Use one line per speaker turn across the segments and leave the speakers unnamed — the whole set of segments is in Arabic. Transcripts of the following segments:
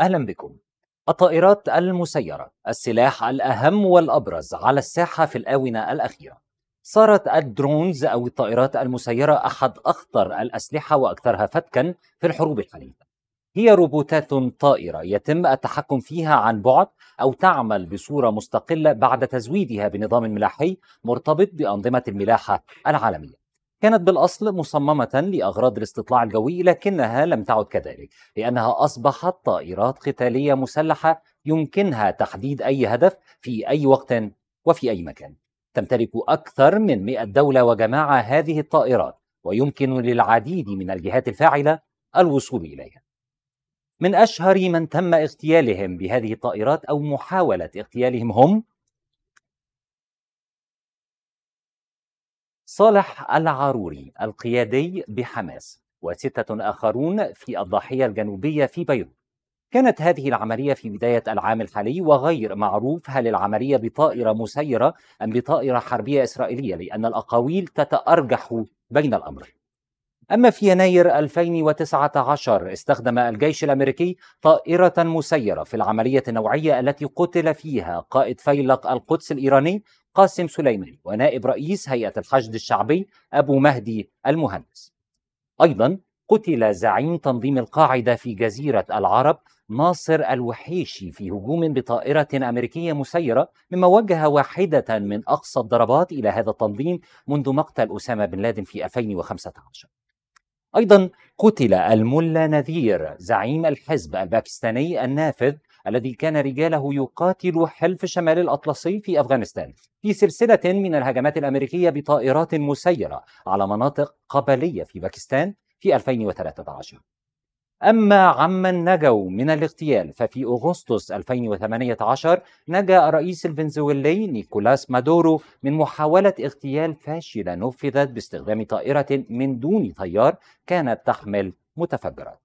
أهلا بكم الطائرات المسيرة السلاح الأهم والأبرز على الساحة في الآونة الأخيرة صارت الدرونز أو الطائرات المسيرة أحد أخطر الأسلحة وأكثرها فتكا في الحروب الحديثة هي روبوتات طائرة يتم التحكم فيها عن بعد أو تعمل بصورة مستقلة بعد تزويدها بنظام ملاحي مرتبط بأنظمة الملاحة العالمية كانت بالأصل مصممة لأغراض الاستطلاع الجوي لكنها لم تعد كذلك لأنها أصبحت طائرات قتالية مسلحة يمكنها تحديد أي هدف في أي وقت وفي أي مكان تمتلك أكثر من 100 دولة وجماعة هذه الطائرات ويمكن للعديد من الجهات الفاعلة الوصول إليها من أشهر من تم اغتيالهم بهذه الطائرات أو محاولة اغتيالهم هم صالح العاروري القيادي بحماس وستة آخرون في الضاحية الجنوبية في بيروت كانت هذه العملية في بداية العام الحالي وغير معروف هل العملية بطائرة مسيرة أم بطائرة حربية إسرائيلية لأن الأقاويل تتأرجح بين الأمر أما في يناير 2019 استخدم الجيش الأمريكي طائرة مسيرة في العملية النوعية التي قتل فيها قائد فيلق القدس الإيراني قاسم سليماني ونائب رئيس هيئة الحشد الشعبي أبو مهدي المهندس أيضا قتل زعيم تنظيم القاعدة في جزيرة العرب ناصر الوحيشي في هجوم بطائرة أمريكية مسيرة مما وجه واحدة من أقصى الضربات إلى هذا التنظيم منذ مقتل أسامة بن لادن في 2015 أيضا قتل الملا نذير زعيم الحزب الباكستاني النافذ الذي كان رجاله يقاتل حلف شمال الأطلسي في أفغانستان في سلسلة من الهجمات الأمريكية بطائرات مسيرة على مناطق قبلية في باكستان في 2013 أما عمن نجوا من الاغتيال ففي أغسطس 2018 نجا الرئيس الفنزويلي نيكولاس مادورو من محاولة اغتيال فاشلة نفذت باستخدام طائرة من دون طيار كانت تحمل متفجرات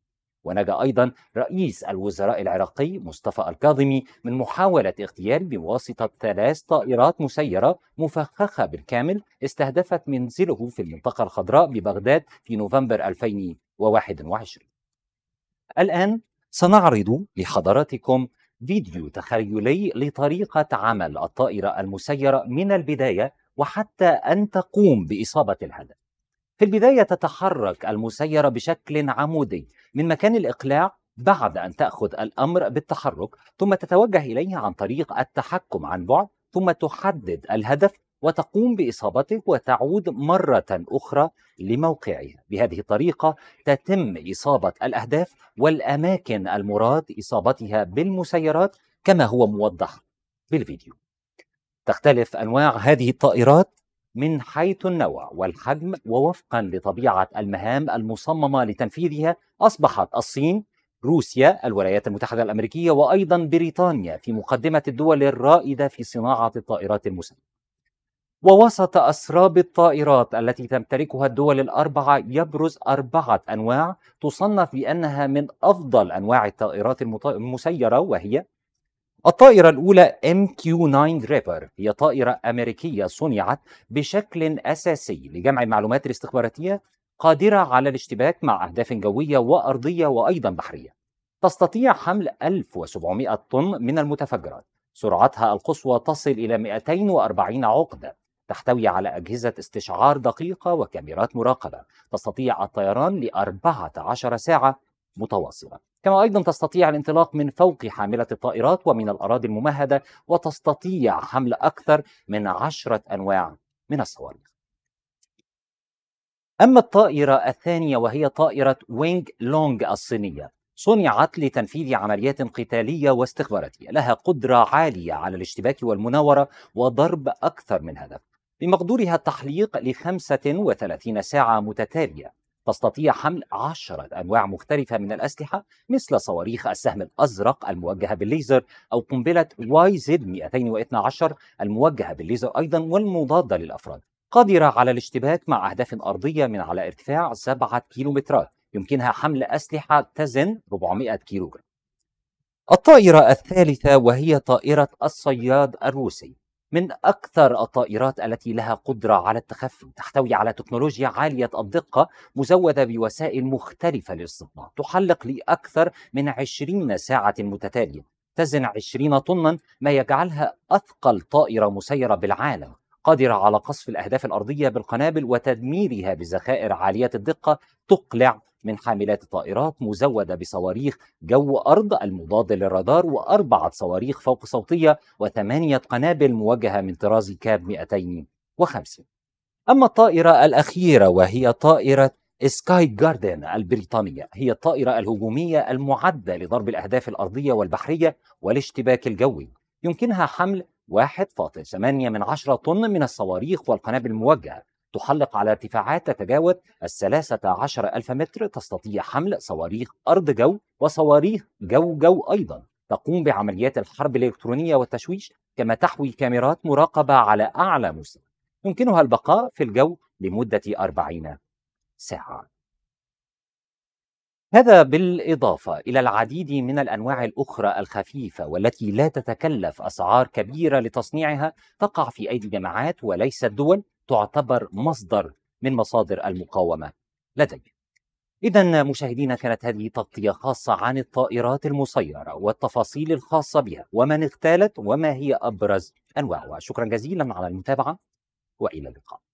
ونجا أيضا رئيس الوزراء العراقي مصطفى الكاظمي من محاولة اغتيال بواسطة ثلاث طائرات مسيرة مفخخة بالكامل استهدفت منزله في المنطقة الخضراء ببغداد في نوفمبر 2021 الآن سنعرض لحضراتكم فيديو تخيلي لطريقة عمل الطائرة المسيرة من البداية وحتى أن تقوم بإصابة الهدف في البداية تتحرك المسيرة بشكل عمودي من مكان الإقلاع بعد أن تأخذ الأمر بالتحرك ثم تتوجه إليه عن طريق التحكم عن بعد ثم تحدد الهدف وتقوم باصابته وتعود مره اخرى لموقعها، بهذه الطريقه تتم اصابه الاهداف والاماكن المراد اصابتها بالمسيرات كما هو موضح بالفيديو. تختلف انواع هذه الطائرات من حيث النوع والحجم ووفقا لطبيعه المهام المصممه لتنفيذها اصبحت الصين روسيا الولايات المتحده الامريكيه وايضا بريطانيا في مقدمه الدول الرائده في صناعه الطائرات المسيره ووسط أسراب الطائرات التي تمتلكها الدول الأربعة يبرز أربعة أنواع تصنف بأنها من أفضل أنواع الطائرات المسيرة وهي الطائرة الأولى MQ-9 Reaper هي طائرة أمريكية صنعت بشكل أساسي لجمع المعلومات الاستخباراتية قادرة على الاشتباك مع أهداف جوية وأرضية وأيضا بحرية تستطيع حمل 1700 طن من المتفجرات سرعتها القصوى تصل إلى 240 عقدة تحتوي على أجهزة استشعار دقيقة وكاميرات مراقبة تستطيع الطيران لأربعة عشر ساعة متواصلة كما أيضا تستطيع الانطلاق من فوق حاملة الطائرات ومن الأراضي الممهدة وتستطيع حمل أكثر من عشرة أنواع من الصواريخ أما الطائرة الثانية وهي طائرة وينج لونج الصينية صنعت لتنفيذ عمليات قتالية واستخباراتية لها قدرة عالية على الاشتباك والمناورة وضرب أكثر من هدف بمقدورها التحليق لخمسة وثلاثين ساعة متتالية تستطيع حمل عشرة أنواع مختلفة من الأسلحة مثل صواريخ السهم الأزرق الموجهة بالليزر أو قنبلة واي زد 212 الموجهة بالليزر أيضا والمضادة للأفراد قادرة على الاشتباك مع أهداف أرضية من على ارتفاع سبعة كيلومترات يمكنها حمل أسلحة تزن 400 كيلوغرام الطائرة الثالثة وهي طائرة الصياد الروسي من أكثر الطائرات التي لها قدرة على التخفي تحتوي على تكنولوجيا عالية الدقة مزودة بوسائل مختلفة للاستطلاع تحلق لأكثر من 20 ساعة متتالية تزن 20 طنا ما يجعلها أثقل طائرة مسيرة بالعالم قادرة على قصف الأهداف الأرضية بالقنابل وتدميرها بذخائر عالية الدقة تقلع من حاملات الطائرات مزودة بصواريخ جو أرض المضاد للرادار وأربعة صواريخ فوق صوتية وثمانية قنابل موجهة من طراز كاب 250 أما الطائرة الأخيرة وهي طائرة سكاي جاردن البريطانية هي الطائرة الهجومية المعدة لضرب الأهداف الأرضية والبحرية والاشتباك الجوي يمكنها حمل 1.8 من عشرة طن من الصواريخ والقنابل الموجهة تحلق على ارتفاعات تتجاوز الثلاثة عشر ألف متر تستطيع حمل صواريخ أرض جو وصواريخ جو جو أيضا تقوم بعمليات الحرب الإلكترونية والتشويش كما تحوي كاميرات مراقبة على أعلى مستوى يمكنها البقاء في الجو لمدة أربعين ساعة هذا بالإضافة إلى العديد من الأنواع الأخرى الخفيفة والتي لا تتكلف أسعار كبيرة لتصنيعها تقع في أيدي جماعات وليست دول تعتبر مصدر من مصادر المقاومة لدي إذا مشاهدينا كانت هذه تغطية خاصة عن الطائرات المسيرة والتفاصيل الخاصة بها ومن اغتالت وما هي أبرز أنواعها شكرا جزيلا على المتابعة وإلى اللقاء